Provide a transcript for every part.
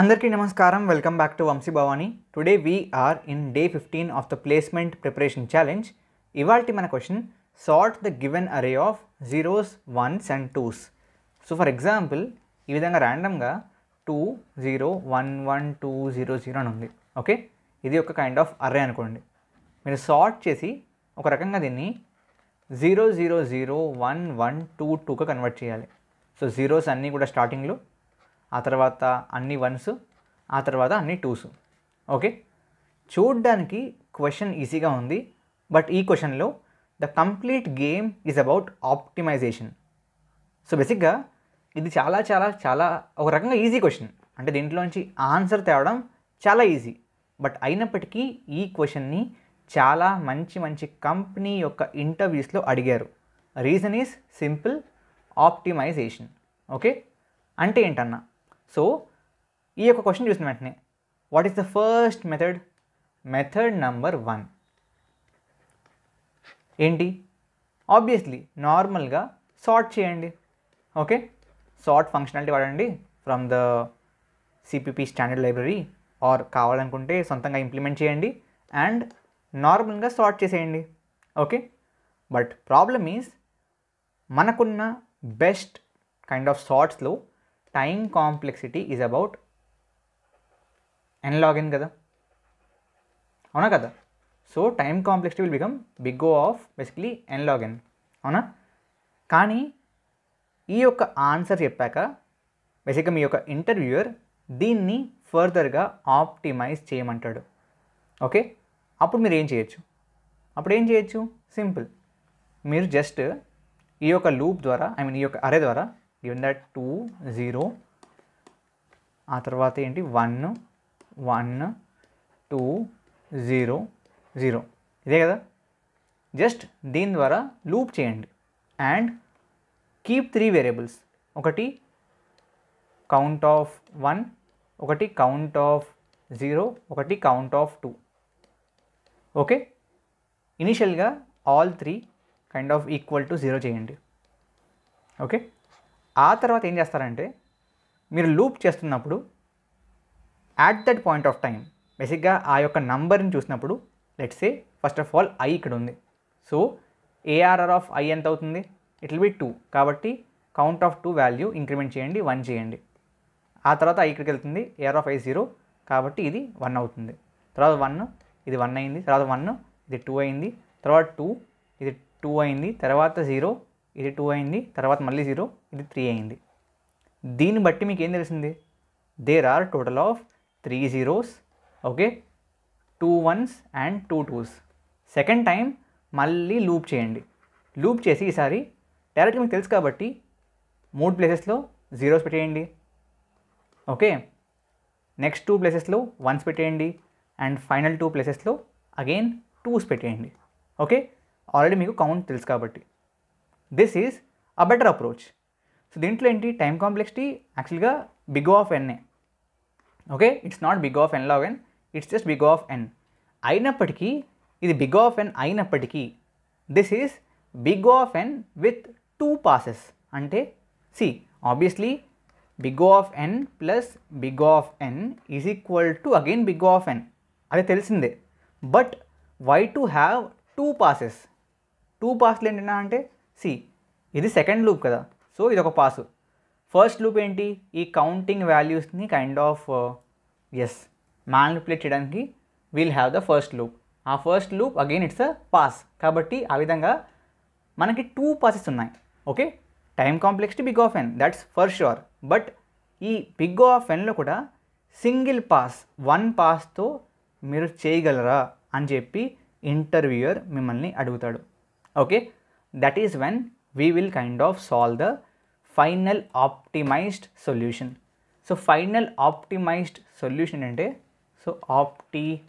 అందరికీ నమస్కారం welcome back to Vamshi Bhavani today we are in day fifteen of the placement preparation challenge ఇవాళ మన question sort the given array of zeros ones and twos so for example ఈ విధంగా ర్యాండమ్గా two zero one one two zero zero అని ఉంది okay ఇది ఒక kind of అరే అనుకోండి మీరు సార్ట్ చేసి ఒక రకంగా దీన్ని zero zero zero one one two టూగా కన్వర్ట్ చేయాలి సో జీరోస్ అన్నీ కూడా స్టార్టింగ్లో ఆ తర్వాత అన్ని వన్స్ ఆ తర్వాత అన్ని టూస్ ఓకే చూడ్డానికి క్వశ్చన్ ఈజీగా ఉంది బట్ ఈ క్వశ్చన్లో the complete game is about optimization so బేసిక్గా ఇది చాలా చాలా చాలా ఒక రకంగా ఈజీ క్వశ్చన్ అంటే దీంట్లోంచి ఆన్సర్ తేవడం చాలా ఈజీ బట్ అయినప్పటికీ ఈ క్వశ్చన్ని చాలా మంచి మంచి కంపెనీ యొక్క ఇంటర్వ్యూస్లో అడిగారు reason is simple optimization okay అంటే ఏంటన్నా సో ఈ యొక్క క్వశ్చన్ చూసిన వెంటనే what is the first method method number one ఏంటి ఆబ్వియస్లీ నార్మల్గా సార్ట్ చేయండి ఓకే సార్ట్ ఫంక్షనాలిటీ వాడండి from the CPP standard library or కావాలనుకుంటే సొంతంగా ఇంప్లిమెంట్ చేయండి అండ్ నార్మల్గా సార్ట్ చేసేయండి ఓకే బట్ ప్రాబ్లమ్ ఈజ్ మనకున్న బెస్ట్ కైండ్ ఆఫ్ సార్ట్స్లో time complexity is about n log కదా అవునా కదా so time complexity will become big O of basically basically n అవునా కానీ ఈ యొక్క ఆన్సర్ చెప్పాక బేసిక్గా మీ యొక్క ఇంటర్వ్యూయర్ దీన్ని ఫర్దర్గా ఆప్టిమైజ్ చేయమంటాడు ఓకే అప్పుడు మీరు ఏం చేయొచ్చు అప్పుడు ఏం చేయొచ్చు సింపుల్ మీరు జస్ట్ ఈ యొక్క లూప్ ద్వారా ఐ మీన్ ఈ యొక్క అరే ద్వారా గివెన్ దట్ టూ జీరో ఆ తర్వాత ఏంటి one one two zero zero ఇదే కదా జస్ట్ దీని ద్వారా లూప్ చేయండి అండ్ కీప్ త్రీ వేరియబుల్స్ ఒకటి కౌంట్ ఆఫ్ వన్ ఒకటి కౌంట్ ఆఫ్ జీరో ఒకటి కౌంట్ ఆఫ్ టూ ఓకే ఇనిషియల్గా all three kind of equal to zero చేయండి ఓకే ఆ తర్వాత ఏం చేస్తారంటే మీరు లూప్ చేస్తున్నప్పుడు at that point of time బేసిక్గా ఆ యొక్క నంబర్ని చూసినప్పుడు let's a first of all I ఇక్కడ ఉంది సో ఏఆర్ఆర్ ఆఫ్ ఐ ఎంత అవుతుంది ఇట్ విల్ బి టూ కాబట్టి count of two value increment చేయండి వన్ చేయండి ఆ తర్వాత ఐ ఇక్కడికి వెళ్తుంది ఏఆర్ ఆఫ్ ఐ జీరో కాబట్టి ఇది వన్ అవుతుంది తర్వాత వన్ ఇది వన్ అయింది తర్వాత వన్ ఇది టూ అయింది తర్వాత టూ ఇది టూ అయింది తర్వాత జీరో ఇది టూ అయింది తర్వాత మళ్ళీ జీరో ఇది త్రీ అయింది దీన్ని బట్టి మీకు ఏం తెలిసింది there are total of three zeros okay two ones and two twos second time మళ్ళీ లూప్ చేయండి లూప్ చేసి ఈసారి డైరెక్ట్ మీకు తెలుసు కాబట్టి మూడు ప్లేసెస్లో జీరోస్ పెట్టేయండి ఓకే నెక్స్ట్ టూ ప్లేసెస్లో వన్స్ పెట్టేయండి అండ్ ఫైనల్ టూ ప్లేసెస్లో అగైన్ టూస్ పెట్టేయండి ఓకే ఆల్రెడీ మీకు కౌంట్ తెలుసు కాబట్టి this is a better approach so దీంట్లో ఏంటి టైం కాంప్లెక్సిటీ యాక్చువల్గా big of N okay it's not big of N log N it's just big of N అయినప్పటికీ ఇది బిగ్ ఆఫ్ ఎన్ అయినప్పటికీ this is big of N with two passes అంటే see obviously big of N plus big of N is equal to again big of N అది తెలిసిందే but why to have two passes two పాస్లు ఏంటన్నా అంటే C ఇది second loop కదా so ఇది ఒక పాస్ ఫస్ట్ లూప్ ఏంటి ఈ కౌంటింగ్ వాల్యూస్ని కైండ్ ఆఫ్ ఎస్ మ్యానిపులేట్ చేయడానికి we'll have the first loop ఆ first loop again it's a pass కాబట్టి ఆ విధంగా మనకి టూ పాసెస్ ఉన్నాయి okay time complex big of N that's for sure but ఈ బిగ్ ఆఫ్ ఎన్లో కూడా సింగిల్ పాస్ వన్ పాస్తో మీరు చేయగలరా అని చెప్పి ఇంటర్వ్యూయర్ మిమ్మల్ని అడుగుతాడు okay that is when we will kind of solve the final optimized solution. So, final optimized solution ante so optimized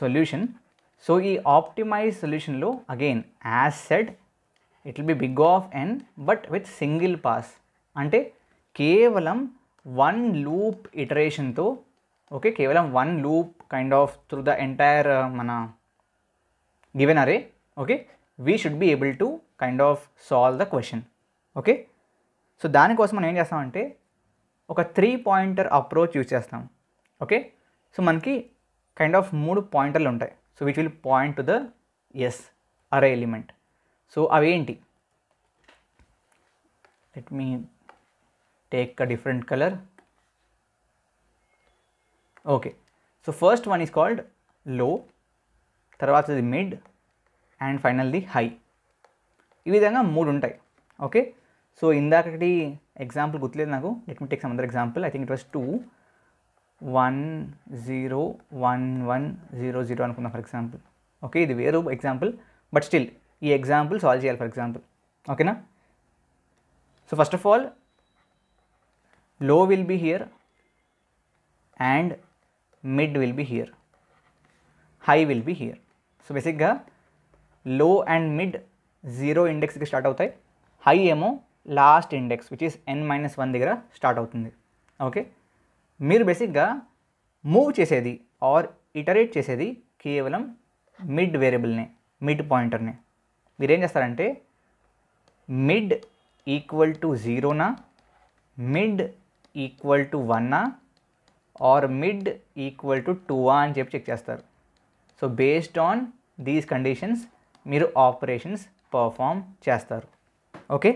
solution. So, ఈ optimized solutionలో again as said it will be big of N but with single pass అంటే కేవలం one loop ఇటరేషన్తో okay కేవలం one loop kind of through the entire మన given array okay we should be able to kind of solve the question okay so దానికోసం మనం ఏం చేస్తామంటే ఒక త్రీ పాయింటర్ అప్రోచ్ యూజ్ చేస్తాం ఓకే సో మనకి కైండ్ ఆఫ్ మూడు పాయింటర్లు ఉంటాయి so which will point to the S array element so అవేంటి let me take a different colour okay so first one is called low తర్వాతది mid and ఫైనల్ది high ఈ విధంగా మూడు ఉంటాయి ఓకే సో ఇందాకటి ఎగ్జాంపుల్ గుర్తులేదు నాకు let me take some other example I think it was two one zero one one zero zero అనుకుందాం for example okay ఇది వేరు ఎగ్జాంపుల్ బట్ స్టిల్ ఈ ఎగ్జాంపుల్ సాల్వ్ చేయాలి ఫర్ ఎగ్జాంపుల్ ఓకేనా so first of all low will be here and mid will be here high will be here so బేసిక్గా low and mid zero ఇండెక్స్కి start అవుతాయి high ఏమో last index which is N minus one దగ్గర start అవుతుంది okay మీరు బేసిక్గా move చేసేది are iterate చేసేది కేవలం మిడ్ వేరియబుల్ని మిడ్ పాయింటర్నే మీరేం చేస్తారంటే మిడ్ ఈక్వల్ టు జీరోనా మిడ్ ఈక్వల్ టు వన్నా or mid equal to two అని చెప్పి చెక్ చేస్తారు so based on these conditions మీరు ఆపరేషన్స్ పర్ఫామ్ చేస్తారు ఓకే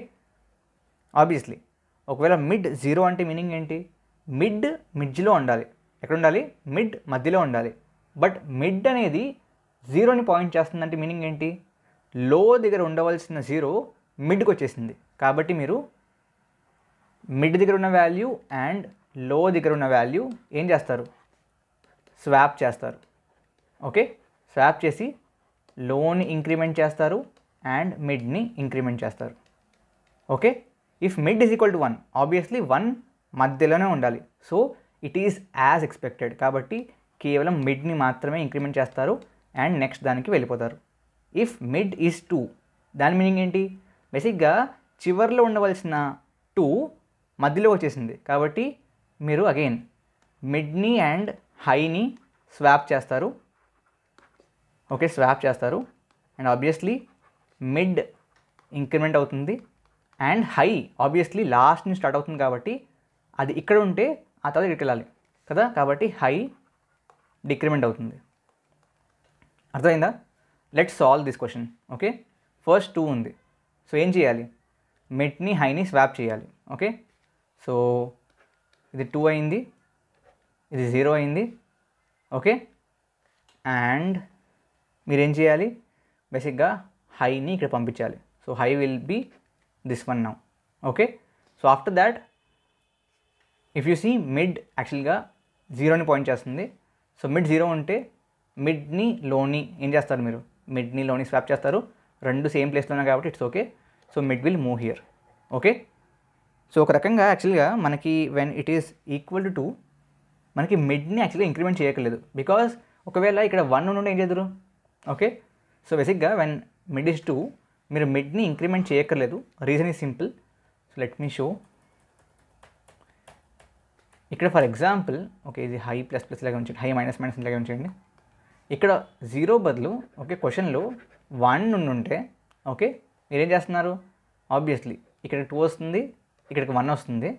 ఆబ్వియస్లీ ఒకవేళ మిడ్ జీరో అంటే మీనింగ్ ఏంటి మిడ్ మిడ్జ్లో ఉండాలి ఎక్కడ ఉండాలి మిడ్ మధ్యలో ఉండాలి బట్ మిడ్ అనేది జీరోని పాయింట్ చేస్తుందంటే మీనింగ్ ఏంటి లో దగ్గర ఉండవలసిన జీరో మిడ్కి వచ్చేసింది కాబట్టి మీరు మిడ్ దగ్గర ఉన్న వాల్యూ అండ్ లో దగ్గర ఉన్న వాల్యూ ఏం చేస్తారు స్వాప్ చేస్తారు ఓకే స్వాప్ చేసి లోన్ ఇంక్రిమెంట్ చేస్తారు అండ్ మిడ్ని ఇంక్రిమెంట్ చేస్తారు okay if mid is equal to one obviously one మధ్యలోనే ఉండాలి so it is as expected కాబట్టి కేవలం మిడ్ని మాత్రమే ఇంక్రిమెంట్ చేస్తారు అండ్ నెక్స్ట్ దానికి వెళ్ళిపోతారు ఇఫ్ మిడ్ ఈజ్ టూ దాని మీనింగ్ ఏంటి బేసిక్గా చివరిలో ఉండవలసిన టూ మధ్యలో వచ్చేసింది కాబట్టి మీరు అగైన్ మిడ్ని అండ్ హైని స్వాప్ చేస్తారు ఓకే స్వాప్ చేస్తారు అండ్ ఆబ్వియస్లీ మిడ్ ఇంక్రిమెంట్ అవుతుంది అండ్ హై ఆబ్వియస్లీ లాస్ట్ నుంచి స్టార్ట్ అవుతుంది కాబట్టి అది ఇక్కడ ఉంటే ఆ తర్వాత ఇక్కడికి వెళ్ళాలి కదా కాబట్టి హై డిక్రిమెంట్ అవుతుంది అర్థమైందా let solve this question okay first two ఉంది సో ఏం చేయాలి మిడ్ని హైని స్వాప్ చేయాలి ఓకే సో ఇది టూ అయింది ఇది జీరో అయింది ఓకే అండ్ మీరేం చేయాలి బేసిక్గా హైని ఇక్కడ పంపించాలి so high will be this one now okay so after that if you see mid యాక్చువల్గా జీరోని పాయింట్ చేస్తుంది సో మిడ్ జీరో ఉంటే మిడ్ని లోని ఏం చేస్తారు మీరు మిడ్ని లోని స్వాప్ చేస్తారు రెండు సేమ్ ప్లేస్లోనే కాబట్టి it's okay so mid will move here okay so ఒక రకంగా యాక్చువల్గా మనకి when it is equal to two మనకి మిడ్ని యాక్చువల్గా ఇంక్రిమెంట్ చేయక్కర్లేదు బికాస్ ఒకవేళ ఇక్కడ వన్ నుండి ఏం చేద్దరు ఓకే సో బేసిక్గా వెన్ మిడ్ ఇస్ టూ మీరు మిడ్ని ఇంక్రిమెంట్ చేయక్కర్లేదు reason is simple so let me show ఇక్కడ ఫర్ ఎగ్జాంపుల్ ఓకే ఇది హై ప్లస్ ప్లస్ లాగా ఉంచండి హై మైనస్ మైనస్ లాగా ఉంచండి ఇక్కడ జీరో బదులు ఓకే క్వశ్చన్లో వన్ నుండి ఉంటే ఓకే మీరేం చేస్తున్నారు ఆబ్వియస్లీ ఇక్కడ టూ వస్తుంది ఇక్కడికి వన్ వస్తుంది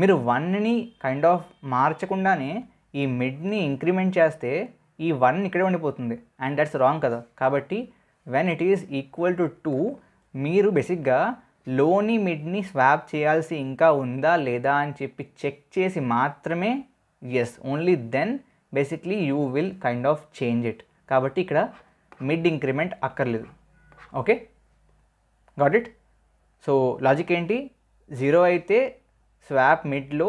మీరు వన్ని కైండ్ ఆఫ్ మార్చకుండానే ఈ మిడ్ని ఇంక్రిమెంట్ చేస్తే ఈ వన్ ఇక్కడే ఉండిపోతుంది అండ్ దట్స్ రాంగ్ కదా కాబట్టి when it is equal to two మీరు బేసిక్గా లోని మిడ్ని స్వాప్ చేయాల్సి ఇంకా ఉందా లేదా అని చెప్పి చెక్ చేసి మాత్రమే yes only then basically you will kind of change it కాబట్టి ఇక్కడ మిడ్ ఇంక్రిమెంట్ అక్కర్లేదు okay got it so logic ఏంటి జీరో అయితే స్వాప్ మిడ్లో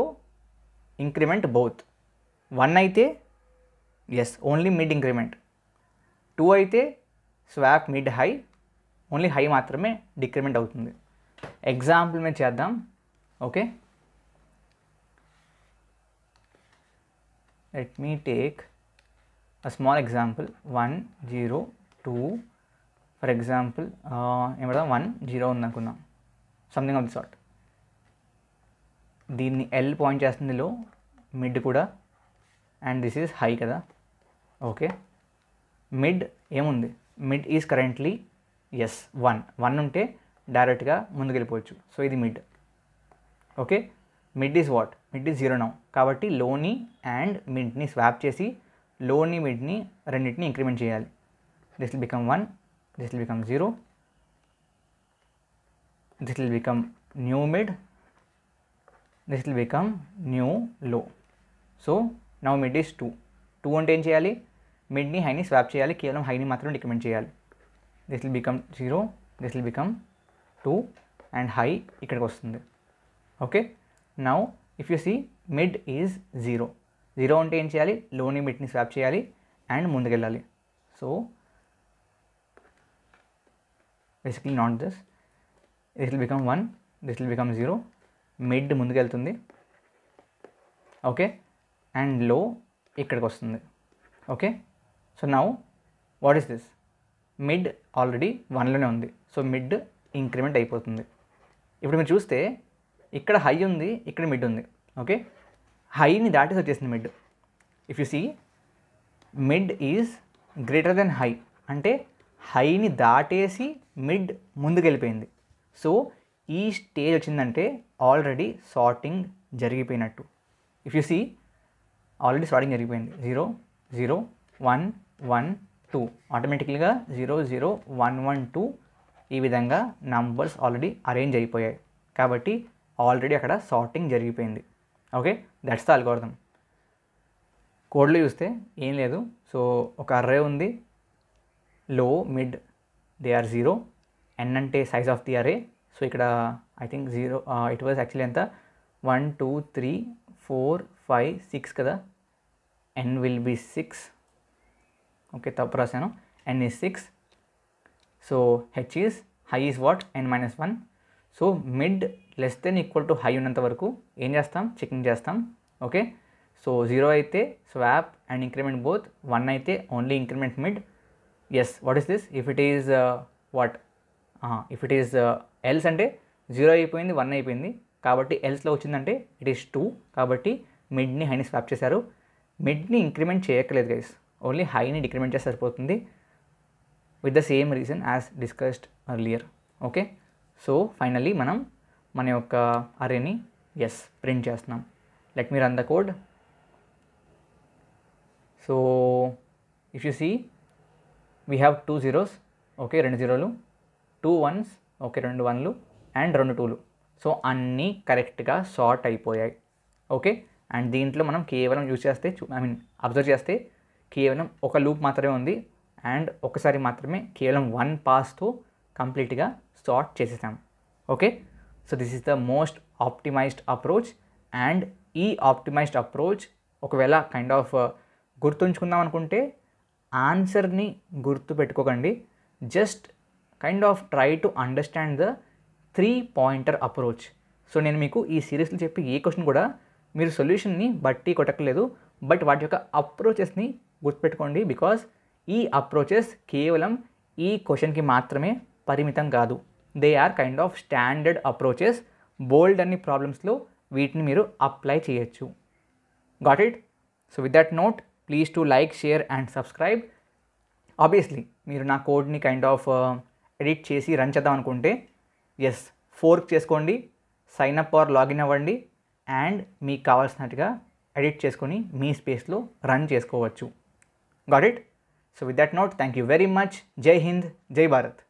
ఇంక్రిమెంట్ బౌత్ వన్ అయితే yes only mid increment two అయితే swap mid high only high మాత్రమే decrement అవుతుంది ఎగ్జాంపుల్ మీద చేద్దాం okay let me take a small example one zero two for example ఏం వన్ జీరో ఉందనుకుందాం సంథింగ్ ఆఫ్ ది సార్ట్ దీన్ని L point చేస్తుందిలో mid కూడా అండ్ దిస్ ఈజ్ హై కదా ఓకే మిడ్ ఏముంది mid is currently yes one one ఉంటే డైరెక్ట్గా ముందుకెళ్ళిపోవచ్చు సో ఇది mid okay mid is what mid is zero now కాబట్టి లోని అండ్ మిడ్ని స్వాప్ చేసి లోని మిడ్ని రెండింటిని ఇంక్రిమెంట్ చేయాలి this will become one this will become zero this will become new mid this will become new low so now mid is two two అంటే ఏం చేయాలి మిడ్ని హైని స్వాప్ చేయాలి కేవలం హైని మాత్రం రికమెండ్ చేయాలి this will become zero this will become two and high ఇక్కడికి వస్తుంది okay now if you see mid is zero zero అంటే ఏం చేయాలి లోని మిడ్ని స్వాప్ చేయాలి అండ్ ముందుకెళ్ళాలి so basically not this this will become one this will become zero mid ముందుకెళ్తుంది ఓకే అండ్ లో ఇక్కడికి వస్తుంది okay so now what is this mid already వన్లోనే ఉంది సో మిడ్ ఇంక్రిమెంట్ అయిపోతుంది ఇప్పుడు మీరు చూస్తే ఇక్కడ హై ఉంది ఇక్కడ మిడ్ ఉంది ఓకే హైని దాటేసి వచ్చేసింది mid if you see mid is greater than high అంటే హైని దాటేసి మిడ్ ముందుకెళ్ళిపోయింది సో ఈ స్టేజ్ వచ్చిందంటే ఆల్రెడీ సార్టింగ్ జరిగిపోయినట్టు if you see already starting జరిగిపోయింది zero zero one one two ఆటోమేటిక్గా zero zero one one two ఈ విధంగా నంబర్స్ ఆల్రెడీ అరేంజ్ అయిపోయాయి కాబట్టి ఆల్రెడీ అక్కడ సార్టింగ్ జరిగిపోయింది ఓకే దట్స్ ద అల్గోర్థం కోడ్లో చూస్తే ఏం లేదు సో ఒక అర్రే ఉంది low mid they are zero n అంటే size of the array so ఇక్కడ I think zero it was actually ఎంత one two three four five six కదా n will be six okay తప్పు రాశాను n is six so h is high is what n minus one so mid less than equal to high ఉన్నంత వరకు ఏం చేస్తాం checking చేస్తాం okay so zero అయితే swap and increment both one అయితే only increment mid yes what is this if it is what if it is else అంటే zero అయిపోయింది one అయిపోయింది కాబట్టి ఎల్స్లో వచ్చిందంటే ఇట్ ఈస్ టూ కాబట్టి మిడ్ని హైని స్వాప్ చేశారు మిడ్ని ఇంక్రిమెంట్ చేయక్కలేదు గైస్ ఓన్లీ హైని డిక్రిమెంట్ చేస్తే సరిపోతుంది with the same reason as discussed earlier okay so finally మనం మన యొక్క అరేని ఎస్ ప్రింట్ చేస్తున్నాం let me run the code so if you see we have two zeros okay రెండు జీరోలు టూ వన్స్ ఓకే రెండు వన్లు అండ్ రెండు టూలు సో అన్నీ కరెక్ట్గా సార్ట్ అయిపోయాయి ఓకే అండ్ దీంట్లో మనం కేవలం యూజ్ చేస్తే ఐ మీన్ అబ్జర్వ్ చేస్తే కేవలం ఒక లూప్ మాత్రమే ఉంది అండ్ ఒకసారి మాత్రమే కేవలం వన్ పాస్తో కంప్లీట్గా సార్ట్ చేసేసాం okay so this is the most optimized approach and ఈ ఆప్టిమైజ్డ్ అప్రోచ్ ఒకవేళ కైండ్ ఆఫ్ గుర్తుంచుకుందాం అనుకుంటే ఆన్సర్ని గుర్తు పెట్టుకోకండి just kind of try to understand the three pointer approach so నేను మీకు ఈ సిరీస్లో చెప్పి ఏ క్వశ్చన్ కూడా మీరు సొల్యూషన్ని బట్టి కొట్టకలేదు బట్ వాటి యొక్క అప్రోచెస్ని గుర్తుపెట్టుకోండి బికాస్ ఈ అప్రోచెస్ కేవలం ఈ క్వశ్చన్కి మాత్రమే పరిమితం కాదు they are kind of standard approaches బోల్డ్ అన్ని ప్రాబ్లమ్స్లో వీటిని మీరు అప్లై చేయొచ్చు got it so with that note please to like share and subscribe obviously మీరు నా కోడ్ని కైండ్ ఆఫ్ ఎడిట్ చేసి రన్ చేద్దాం అనుకుంటే ఎస్ ఫోర్క్ చేసుకోండి సైన్ అప్ ఆర్ లాగిన్ అవ్వండి అండ్ మీకు కావాల్సినట్టుగా ఎడిట్ చేసుకొని మీ స్పేస్లో రన్ చేసుకోవచ్చు got it so with that note thank you very much Jai Hind జై భారత్